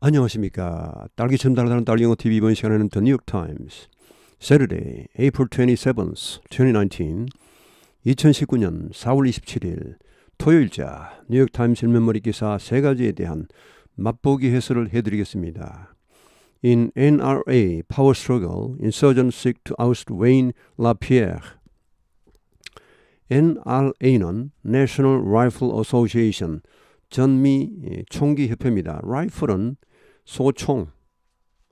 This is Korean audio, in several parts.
안녕하십니까. 딸기 첨 달아다는 딸기 영어 TV 이번 시간에는 The New York Times Saturday, April 27th, 2019 2019년 4월 27일 토요일자 뉴욕 타임스 일면머리 기사 세 가지에 대한 맛보기 해설을 해드리겠습니다. In NRA power struggle, insurgents seek to oust Wayne LaPierre. NRA는 National Rifle Association, 전미 총기협회입니다. 라이플은 소총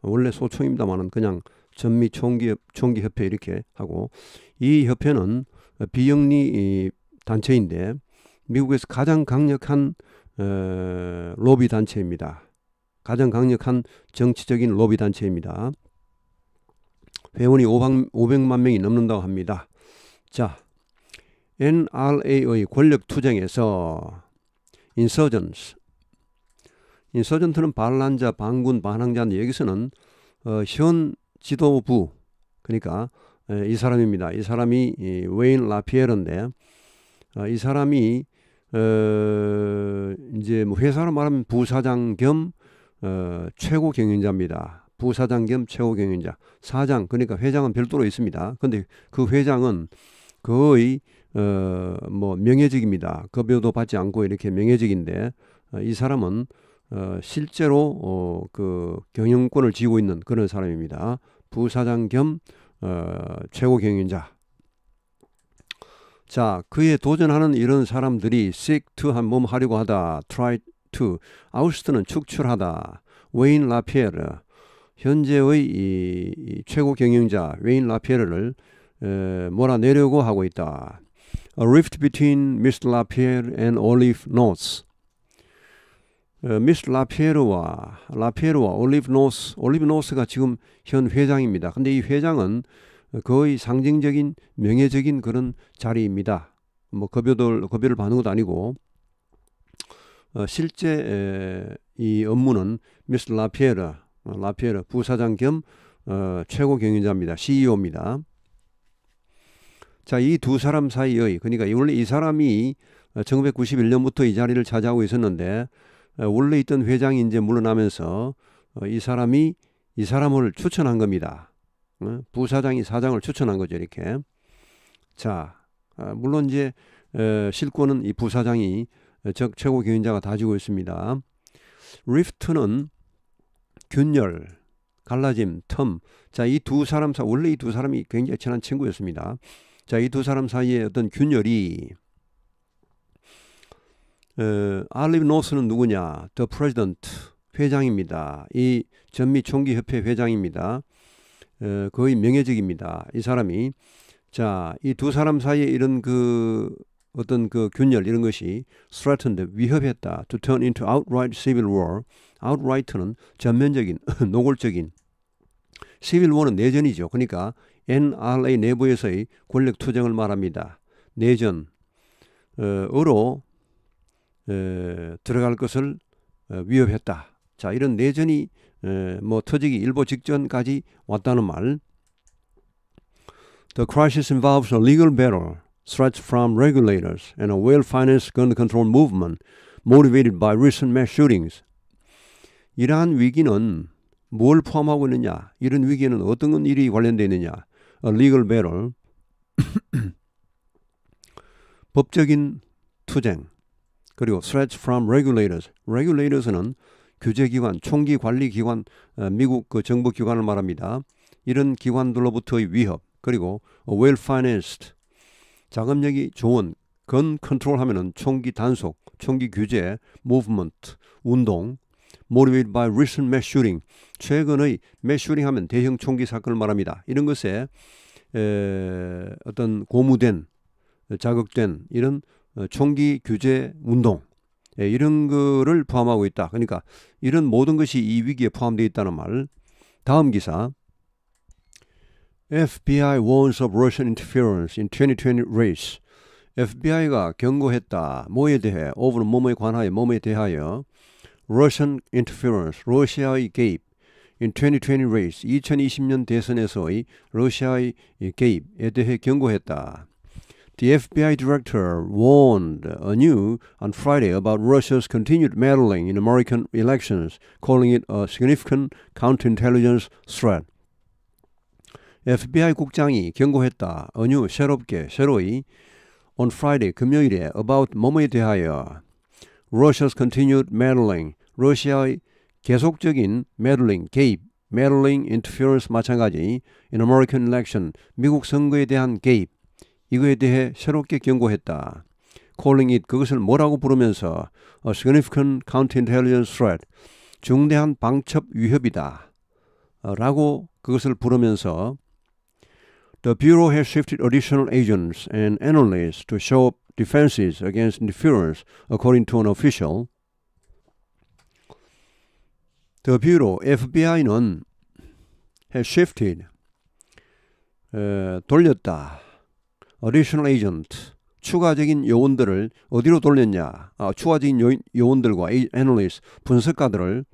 원래 소총입니다만은 그냥 전미 총기협, 총기협회 이렇게 하고 이 협회는 비영리 단체인데 미국에서 가장 강력한 어, 로비 단체입니다. 가장 강력한 정치적인 로비 단체입니다. 회원이 500, 만 명이 넘는다고 합니다. 자, NRA의 권력 투쟁에서 인서전스 이 서전트는 반란자, 반군, 반항자인데 여기서는 어, 현 지도부 그러니까 에, 이 사람입니다. 이 사람이 이 웨인 라피에르인데 어, 이 사람이 어, 이제 뭐 회사로 말하면 부사장 겸 어, 최고 경영자입니다. 부사장 겸 최고 경영자, 사장 그러니까 회장은 별도로 있습니다. 근데 그 회장은 거의 어, 뭐 명예직입니다. 급여도 받지 않고 이렇게 명예직인데 어, 이 사람은 어, 실제로 어, 그 경영권을 쥐고 있는 그런 사람입니다. 부사장 겸 어, 최고 경영자. 자, 그에 도전하는 이런 사람들이 seek to 한 몸 하려고 하다, try to, 아우스트는 축출하다, 웨인 라피에르, 현재의 이, 이 최고 경영자 웨인 라피에르를 에, 몰아내려고 하고 있다. A rift between Mr. LaPierre and Olive n o t s 미스 라피에르와 라피에르와 올리브 노스 올리브 노스가 지금 현 회장입니다. 근데 이 회장은 거의 상징적인 명예적인 그런 자리입니다. 뭐 급여들 급여를 받는 것도 아니고 어, 실제 에, 이 업무는 미스 라피에르 라피에르 부사장 겸 어, 최고 경영자입니다. CEO입니다. 자, 이 두 사람 사이의 그러니까 원래 이 사람이 1991년부터 어, 이 자리를 차지하고 있었는데 예, 원래 있던 회장이 이제 물러나면서 어, 이 사람이 이 사람을 추천한 겁니다. 어, 부사장이 사장을 추천한 거죠 이렇게. 자 아, 물론 이제 실권은 이 부사장이 즉 최고 경영자가 다지고 있습니다. 리프트는 균열, 갈라짐, 틈. 자, 이 두 사람 사 원래 이 두 사람이 굉장히 친한 친구였습니다. 자, 이 두 사람 사이에 어떤 균열이 어, 알리 노스는 누구냐? The President 회장입니다. 이 전미 총기 협회 회장입니다. 어, 거의 명예직입니다. 이 사람이 자, 이 두 사람 사이에 이런 그 어떤 그 균열 이런 것이 threatened 위협했다. to turn into outright civil war. outright는 전면적인 노골적인 civil war는 내전이죠. 그러니까 NRA 내부에서의 권력 투쟁을 말합니다. 내전 어, 어로 에, 들어갈 것을 위협했다. 자 이런 내전이 에, 뭐 터지기 일보 직전까지 왔다는 말. The crisis involves a legal battle, threats from regulators, and a well-financed gun control movement motivated by recent mass shootings. 이러한 위기는 뭘 포함하고 있느냐? 이런 위기에는 어떤 일이 관련되어 있느냐? A legal battle, 법적인 투쟁, 그리고 threats from regulators. regulators는 규제기관, 총기관리기관, 어, 미국 그 정부기관을 말합니다. 이런 기관들로부터의 위협, 그리고 well-financed, 자금력이 좋은, 건 컨트롤 하면은 총기 단속, 총기 규제, movement, 운동, motivated by recent mass shooting, 최근의 mass shooting 하면 대형 총기 사건을 말합니다. 이런 것에 에, 어떤 고무된, 자극된 이런 어, 총기 규제 운동 예, 이런 거를 포함하고 있다. 그러니까 이런 모든 것이 이 위기에 포함되어 있다는 말. 다음 기사. FBI warns of Russian interference in 2020 race. FBI가 경고했다. 뭐에 대해? over 몸에 관하여 몸에 대하여 Russian interference, 러시아의 개입 in 2020 race, 2020년 대선에서의 러시아의 개입에 대해 경고했다. The FBI director warned anew on Friday about Russia's continued meddling in American elections, calling it a significant counterintelligence threat. FBI 국장이 경고했다. 은유 새롭게 새로이 on Friday 금요일에 about 몸에 대하여 Russia's continued meddling, 러시아의 계속적인 meddling 개입, meddling interference 마찬가지 in American election, 미국 선거에 대한 개입 이거에 대해 새롭게 경고했다. calling it 그것을 뭐라고 부르면서 a significant counterintelligence threat 중대한 방첩 위협이다. 라고 그것을 부르면서 The Bureau has shifted additional agents and analysts to show up defenses against interference, according to an official. The Bureau, FBI는 has shifted, 에, 돌렸다. additional agent 추가적인 요원들을 어디로 돌렸냐? 아, 추가적인 요, 요원들과 애널리스 분석가들을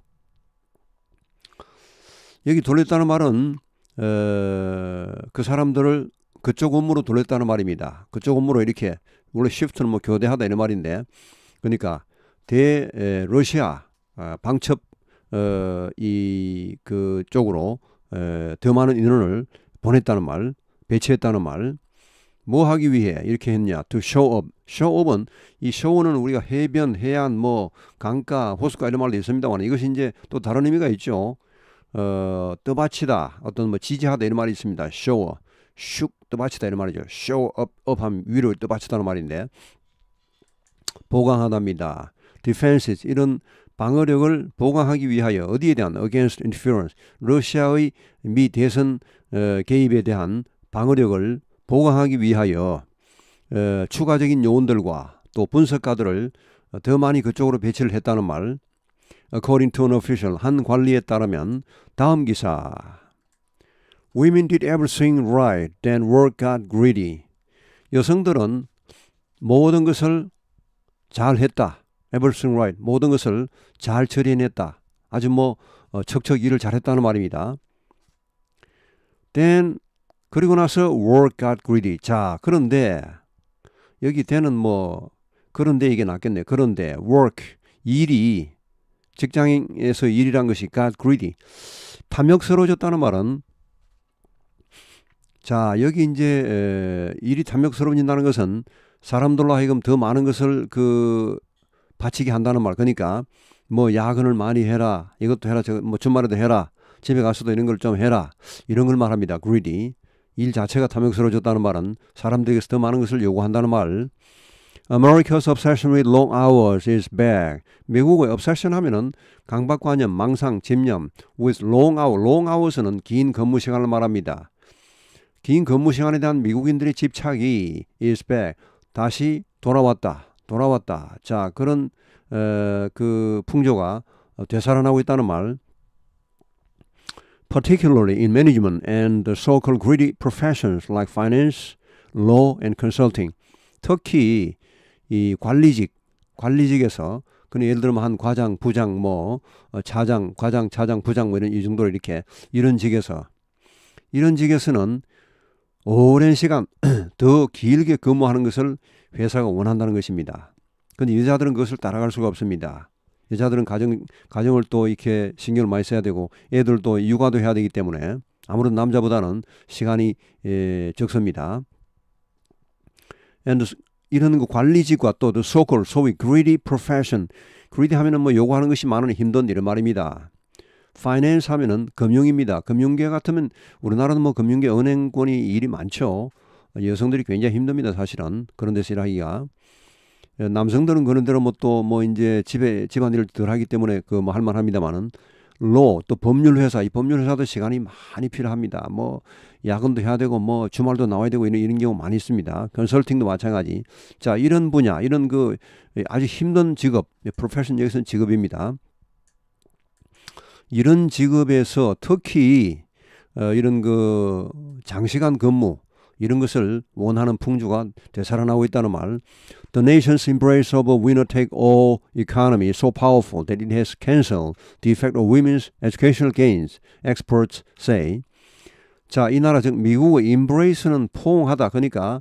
여기 돌렸다는 말은 어, 그 사람들을 그쪽 업무로 돌렸다는 말입니다. 그쪽 업무로 이렇게 원래 shift는 뭐 교대하다 이런 말인데 그러니까 대 에, 러시아 아, 방첩 어, 이그 쪽으로 에, 더 많은 인원을 보냈다는 말, 배치했다는 말. 뭐 하기 위해 이렇게 했냐? To show up. show up은 이 show는 우리가 해변, 해안, 뭐 강가, 호수가 이런 말도 있습니다만 이것이 이제 또 다른 의미가 있죠. 어, 떠받치다, 어떤 뭐 지지하다 이런 말이 있습니다. show up. 슉 떠받치다 이런 말이죠. show up, up 하면 위로 떠받치다는 말인데 보강하답니다. defenses 이런 방어력을 보강하기 위하여 어디에 대한 against interference 러시아의 미 대선 어, 개입에 대한 방어력을 보강하기 위하여 에, 어, 추가적인 요원들과 또 분석가들을 더 많이 그쪽으로 배치를 했다는 말 어, According to an official, 한 관리에 따르면 다음 기사 Women did everything right, then work got greedy. 여성들은 모든 것을 잘했다. everything right, 모든 것을 잘 처리해냈다. 아주 뭐 어, 척척 일을 잘했다는 말입니다. Then 그리고 나서 work got greedy. 자, 그런데 여기 되는 뭐 그런데 이게 낫겠네. 그런데 work 일이 직장에서 일이란 것이 got greedy. 탐욕스러워졌다는 말은 자, 여기 이제 에, 일이 탐욕스러워진다는 것은 사람들로 하여금 더 많은 것을 그 바치게 한다는 말. 그러니까 뭐 야근을 많이 해라. 이것도 해라. 저, 뭐 주말에도 해라. 집에 가서도 이런 걸 좀 해라. 이런 걸 말합니다. greedy. 일 자체가 탐욕스러워졌다는 말은 사람들에게서 더 많은 것을 요구한다는 말. America's obsession with long hours is back. 미국의 obsession 하면은 강박관념, 망상, 집념. With long hour, long hours는 긴 근무 시간을 말합니다. 긴 근무 시간에 대한 미국인들의 집착이 is back. 다시 돌아왔다, 돌아왔다. 자 그런 에, 어, 그 풍조가 되살아나고 있다는 말. particularly in management and the so-called greedy professions like finance, law and consulting. 특히 이 관리직, 관리직에서 그는 예를 들면 한 과장, 부장, 뭐 어, 차장, 과장, 차장, 부장 뭐 이런 이 정도로 이렇게 이런 직에서 이런 직에서는 오랜 시간 더 길게 근무하는 것을 회사가 원한다는 것입니다. 근데 여자들은 그것을 따라갈 수가 없습니다. 여자들은 가정 가정을 또 이렇게 신경을 많이 써야 되고 애들도 육아도 해야 되기 때문에 아무래도 남자보다는 시간이 예, 적습니다. And 이런 그 관리직과 또 the so-called, 소위 greedy profession, greedy 하면은 뭐 요구하는 것이 많은 힘든 이런 말입니다. finance 하면은 금융입니다. 금융계 같으면 우리나라는 뭐 금융계 은행권이 일이 많죠. 여성들이 굉장히 힘듭니다, 사실은. 그런 데서 일하기가. 예, 남성들은 그런 대로 뭐 또뭐 뭐 이제 집에 집안일을 덜 하기 때문에 그 뭐 할만합니다만은 로또 법률 회사 이 법률 회사도 시간이 많이 필요합니다. 뭐 야근도 해야 되고 뭐 주말도 나와야 되고 이런 이런 경우 많이 있습니다. 컨설팅도 마찬가지. 자 이런 분야 이런 그 아주 힘든 직업 프로페션 예, 여기서는 직업입니다. 이런 직업에서 특히 어, 이런 그 장시간 근무 이런 것을 원하는 풍조가 되살아나고 있다는 말. The nation's embrace of a winner-take-all economy is so powerful that it has cancelled the effect of women's educational gains, experts say. 자, 이 나라 즉 미국의 embrace는 포옹하다. 그러니까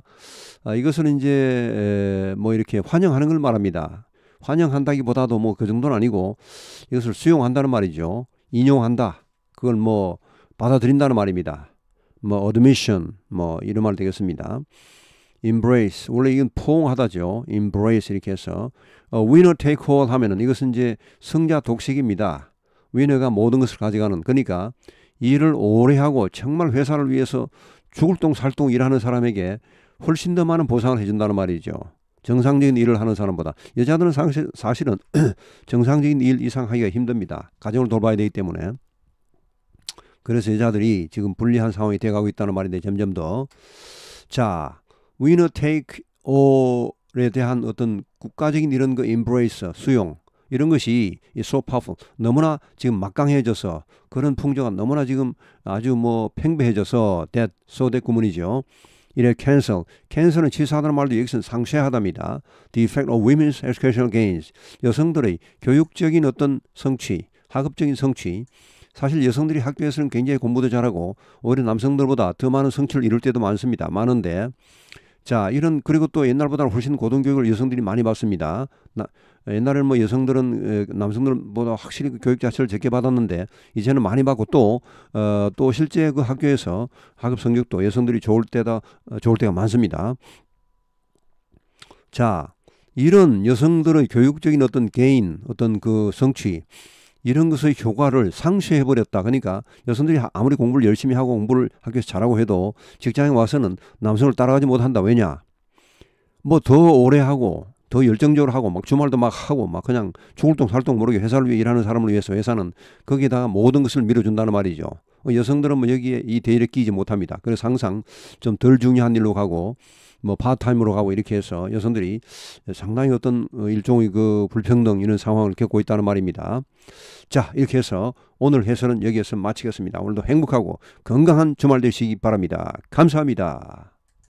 아, 이것은 이제 에, 뭐 이렇게 환영하는 걸 말합니다. 환영한다기보다도 뭐 그 정도는 아니고 이것을 수용한다는 말이죠. 인용한다. 그걸 뭐 받아들인다는 말입니다. 뭐 admission 뭐 이런 말 되겠습니다. embrace 원래 이건 포옹하다죠. embrace 이렇게 해서 어, winner take all 하면은 이것은 이제 승자 독식입니다. 위너가 모든 것을 가져가는 그러니까 일을 오래 하고 정말 회사를 위해서 죽을 똥살똥 일하는 사람에게 훨씬 더 많은 보상을 해준다는 말이죠. 정상적인 일을 하는 사람보다 여자들은 사실, 사실은 정상적인 일 이상 하기가 힘듭니다. 가정을 돌봐야 되기 때문에 그래서 여자들이 지금 불리한 상황이 돼가고 있다는 말인데 점점 더 자, 위너 테이크 올에 대한 어떤 국가적인 이런 그 embrace 수용 이런 것이 소파프 너무나 지금 막강해져서 그런 풍조가 너무나 지금 아주 뭐 팽배해져서 that so that 구문이죠. 이래 cancel. cancel은 취소하다는 말도 여기서는 상쇄하답니다. the effect of women's educational gains. 여성들의 교육적인 어떤 성취, 학업적인 성취. 사실 여성들이 학교에서는 굉장히 공부도 잘하고 오히려 남성들보다 더 많은 성취를 이룰 때도 많습니다. 많은데 자 이런 그리고 또 옛날보다 훨씬 고등교육을 여성들이 많이 받습니다. 나, 옛날에는 뭐 여성들은 남성들보다 확실히 그 교육 자체를 적게 받았는데 이제는 많이 받고 또어또 어, 또 실제 그 학교에서 학업 성적도 여성들이 좋을 때다 어, 좋을 때가 많습니다. 자 이런 여성들의 교육적인 어떤 개인 어떤 그 성취 이런 것의 효과를 상쇄해 버렸다. 그러니까 여성들이 아무리 공부를 열심히 하고 공부를 학교에서 잘하고 해도 직장에 와서는 남성을 따라가지 못한다. 왜냐? 뭐 더 오래 하고 더 열정적으로 하고 막 주말도 막 하고 막 그냥 죽을 똥살똥 모르게 회사를 위해 일하는 사람을 위해서 회사는 거기다가 모든 것을 밀어준다는 말이죠. 어, 여성들은 뭐 여기에 이 대열에 끼지 못합니다. 그래서 항상 좀 덜 중요한 일로 가고 뭐 파타임으로 가고 이렇게 해서 여성들이 상당히 어떤 일종의 그 불평등 이런 상황을 겪고 있다는 말입니다. 자, 이렇게 해서 오늘 해설은 여기에서 마치겠습니다. 오늘도 행복하고 건강한 주말 되시기 바랍니다. 감사합니다.